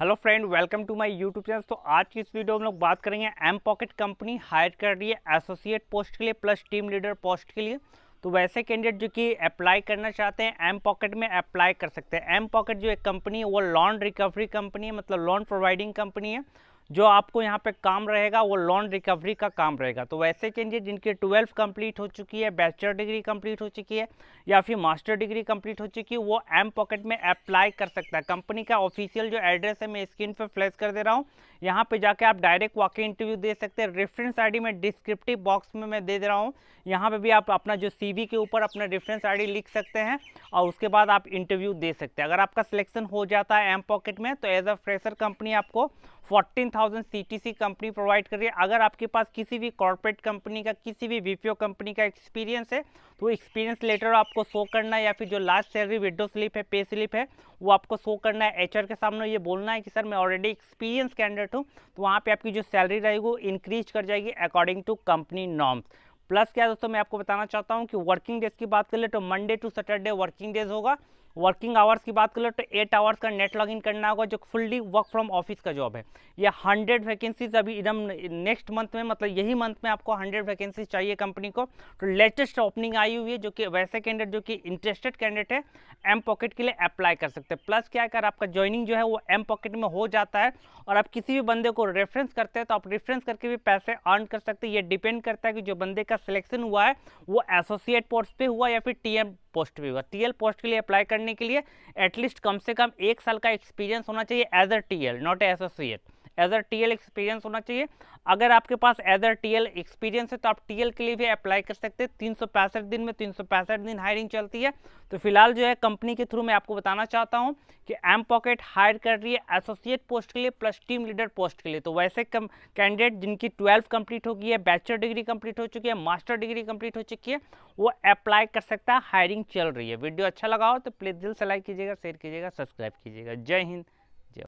hello friend welcome to my YouTube channel तो आज की इस वीडियो में हम लोग बात करेंगे एम पॉकेट कंपनी हायर कर रही है एसोसिएट पोस्ट के लिए प्लस टीम लीडर पोस्ट के लिए तो वैसे कैंडिडेट जो कि अप्लाई करना चाहते हैं एम पॉकेट में अप्लाई कर सकते हैं एम पॉकेट जो एक कंपनी है वो लॉन रिकवरी कंपनी है मतलब लॉन प्रोवाइडिंग कंपनी है जो आपको यहाँ पे काम रहेगा वो लोन रिकवरी का काम रहेगा तो वैसे कैंडिडेट जिनकी ट्वेल्थ कंप्लीट हो चुकी है बैचलर डिग्री कंप्लीट हो चुकी है या फिर मास्टर डिग्री कंप्लीट हो चुकी है वो एम पॉकेट में अप्लाई कर सकता है कंपनी का ऑफिशियल जो एड्रेस है मैं स्क्रीन पर फ्लैश कर दे रहा हूँ यहाँ पे जाके आप डायरेक्ट वाकई इंटरव्यू दे सकते हैं रेफरेंस आई में डिस्क्रिप्टिव बॉक्स में मैं दे दे रहा हूँ यहाँ पर भी आप अपना जो सी के ऊपर अपना रेफरेंस आई लिख सकते हैं और उसके बाद आप इंटरव्यू दे सकते हैं अगर आपका सिलेक्शन हो जाता है एम पॉकेट में तो एज अ फ्रेशर कंपनी आपको fourteen thousand C T C company provide कर रही है अगर आपके पास किसी भी कॉरपोरेट कंपनी का किसी भी वीपीओ कंपनी का एक्सपीरियंस है तो एक्सपीरियंस लेटर आपको शो करना है या फिर जो लास्ट सैलरी विडो स्लिप है पे स्लिप है वो आपको शो करना है एचआर के सामने ये बोलना है कि सर मैं ऑलरेडी एक्सपीरियंस कैंडिडेट हूँ तो वहाँ पर आपकी जो सैलरी रहेगी वो इंक्रीज कर जाएगी according to company norms plus क्या दोस्तों मैं आपको बताना चाहता हूँ कि वर्किंग डेज की बात कर ले तो Monday to Saturday working days होगा वर्किंग आवर्स की बात कर लो तो एट आवर्स का नेट लॉगिन करना होगा जो फुल्ली वर्क फ्रॉम ऑफिस का जॉब है ये हंड्रेड वैकेंसीज अभी एकदम नेक्स्ट मंथ में मतलब यही मंथ में आपको हंड्रेड वैकेंसीज चाहिए कंपनी को तो लेटेस्ट ओपनिंग आई हुई है जो कि वैसे कैंडिडेट जो कि इंटरेस्टेड कैंडिडेट है एम पॉकेट के लिए अप्लाई कर सकते हैं प्लस क्या अगर आपका ज्वाइनिंग जो है वो एम पॉकेट में हो जाता है और आप किसी भी बंदे को रेफरेंस करते हैं तो आप रेफरेंस करके भी पैसे अर्न कर सकते हैं ये डिपेंड करता है कि जो बंदे का सिलेक्शन हुआ है वो एसोसिएट पोस्ट पर हुआ या फिर टी पोस्ट पर हुआ टी पोस्ट के लिए अप्लाई कर करने के लिए एटलीस्ट कम से कम एक साल का एक्सपीरियंस होना चाहिए as a T not associate as a T L experience होना चाहिए अगर आपके पास as a T L experience है तो आप टी एल के लिए भी अप्लाई कर सकते हैं तीन दिन में तीन दिन हायरिंग चलती है तो फिलहाल जो है कंपनी के थ्रू मैं आपको बताना चाहता हूँ कि एम पॉकेट हायर कर रही है एसोसिएट पोस्ट के लिए प्लस टीम लीडर पोस्ट के लिए तो वैसे कैंडिडेट जिनकी ट्वेल्व कंप्लीट हो गई है बैचलर डिग्री कंप्लीट हो चुकी है मास्टर डिग्री कंप्लीट हो चुकी है वो अप्लाई कर सकता है हायरिंग चल रही है वीडियो अच्छा लगा हो तो प्लीज़ दिल से लाइक कीजिएगा शेयर कीजिएगा सब्सक्राइब कीजिएगा जय हिंद